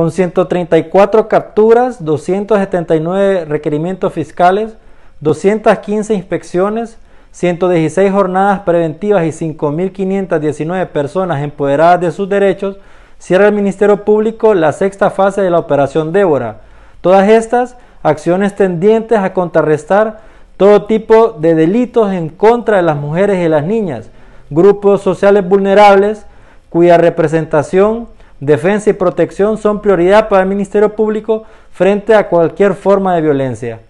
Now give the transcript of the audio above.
con 134 capturas, 279 requerimientos fiscales, 215 inspecciones, 116 jornadas preventivas y 5.519 personas empoderadas de sus derechos, cierra el Ministerio Público la sexta fase de la Operación Débora. Todas estas acciones tendientes a contrarrestar todo tipo de delitos en contra de las mujeres y las niñas, grupos sociales vulnerables cuya representación defensa y protección son prioridad para el Ministerio Público frente a cualquier forma de violencia.